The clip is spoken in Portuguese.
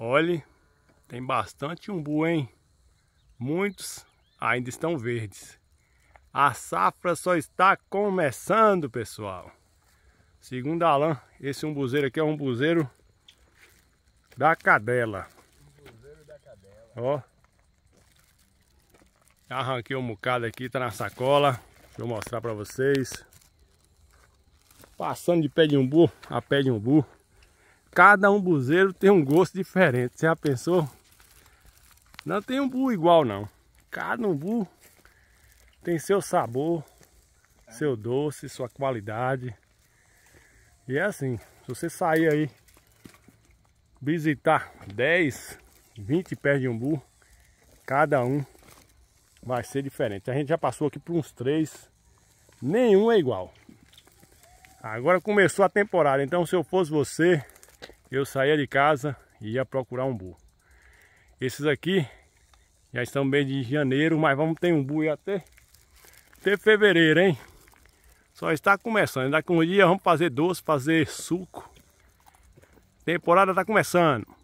Olhe, tem bastante umbu, hein? Muitos ainda estão verdes. A safra só está começando, pessoal. Segundo Alain, esse umbuzeiro aqui é um umbuzeiro da cadela. Umbuzeiro da cadela. Ó. Arranquei um mucado aqui, tá na sacola. Deixa eu mostrar pra vocês. Passando de pé de umbu a pé de umbu. Cada umbuzeiro tem um gosto diferente. Você já pensou? Não tem umbu igual não. Cada umbu tem seu sabor, é. seu doce, sua qualidade. E é assim, se você sair aí, visitar 10, 20 pés de umbu, cada um vai ser diferente. A gente já passou aqui por uns três, nenhum é igual. Agora começou a temporada, então se eu fosse você, eu saía de casa e ia procurar um burro. Esses aqui já estão bem de janeiro, mas vamos ter um burro até, até fevereiro, hein? Só está começando. Daqui um dia vamos fazer doce, fazer suco. Temporada está começando.